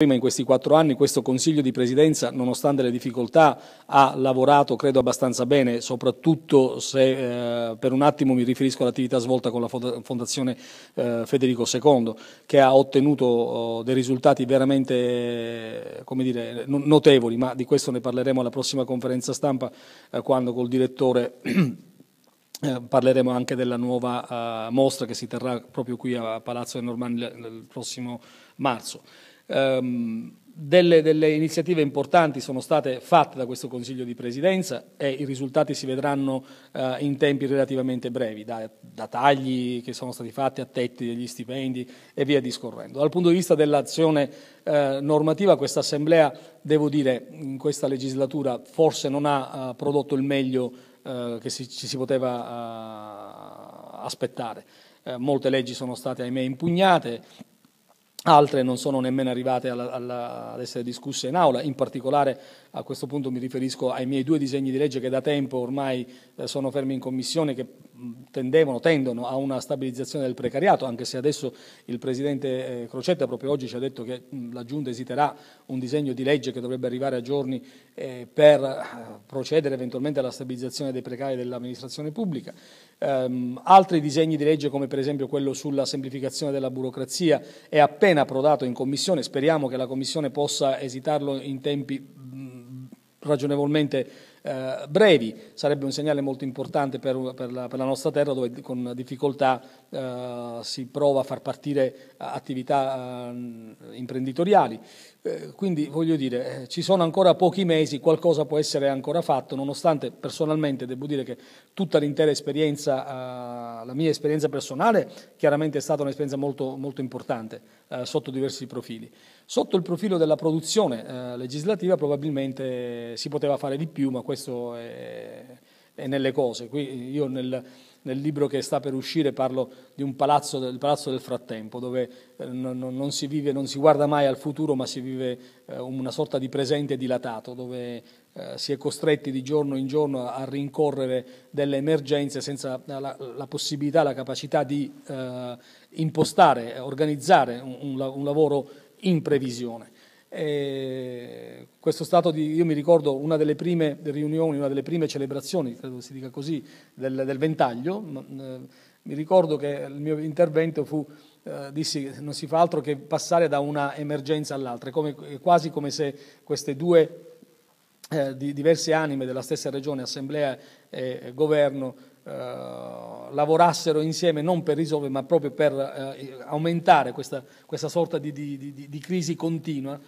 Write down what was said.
Prima in questi quattro anni questo Consiglio di Presidenza, nonostante le difficoltà, ha lavorato credo abbastanza bene, soprattutto se eh, per un attimo mi riferisco all'attività svolta con la Fondazione eh, Federico II, che ha ottenuto oh, dei risultati veramente dire, notevoli, ma di questo ne parleremo alla prossima conferenza stampa eh, quando col direttore eh, parleremo anche della nuova eh, mostra che si terrà proprio qui a Palazzo del Normanni il prossimo marzo. Um, delle, delle, iniziative importanti sono state fatte da questo Consiglio di Presidenza e i risultati si vedranno eh, in tempi relativamente brevi, da, da, tagli che sono stati fatti a tetti degli stipendi e via discorrendo. Dal punto di vista dell'azione eh, normativa, questa Assemblea, devo dire, in questa legislatura forse non ha eh, prodotto il meglio eh, che si, ci si poteva eh, aspettare. Eh, molte leggi sono state, ahimè, impugnate altre non sono nemmeno arrivate alla, alla, ad essere discusse in aula, in particolare a questo punto mi riferisco ai miei due disegni di legge che da tempo ormai eh, sono fermi in commissione, che tendevano, tendono a una stabilizzazione del precariato, anche se adesso il Presidente eh, Crocetta proprio oggi ci ha detto che mh, la Giunta esiterà un disegno di legge che dovrebbe arrivare a giorni eh, per eh, procedere eventualmente alla stabilizzazione dei precari dell'amministrazione pubblica. Ehm, altri disegni di legge come per esempio quello sulla semplificazione della burocrazia è appena appena approdato in Commissione, speriamo che la Commissione possa esitarlo in tempi ragionevolmente eh, brevi, sarebbe un segnale molto importante per, per, la, per la, nostra terra dove con difficoltà eh, si prova a far partire attività eh, imprenditoriali. Eh, quindi voglio dire, eh, ci sono ancora pochi mesi, qualcosa può essere ancora fatto, nonostante personalmente devo dire che tutta l'intera esperienza eh, la mia esperienza personale chiaramente è stata un'esperienza molto, molto importante eh, sotto diversi profili. Sotto il profilo della produzione eh, legislativa probabilmente si poteva fare di più, ma questo è e nelle cose. Qui io nel, nel libro che sta per uscire parlo di un palazzo, del palazzo del frattempo, dove eh, non, non, si vive, non si guarda mai al futuro, ma si vive eh, una sorta di presente dilatato, dove eh, si è costretti di giorno in giorno a rincorrere delle emergenze senza la, la possibilità, la capacità di eh, impostare, organizzare un, un lavoro in previsione. E questo stato di, io mi ricordo una delle prime riunioni, una delle prime celebrazioni, credo si dica così, del, del ventaglio, eh, mi ricordo che il mio intervento fu, eh, dissi, non si fa altro che passare da una emergenza all'altra, come, eh, quasi come se queste due eh, di diverse anime della stessa regione, assemblea e governo, eh, lavorassero insieme non per risolvere ma proprio per eh, aumentare questa, questa sorta di, di, di, di crisi continua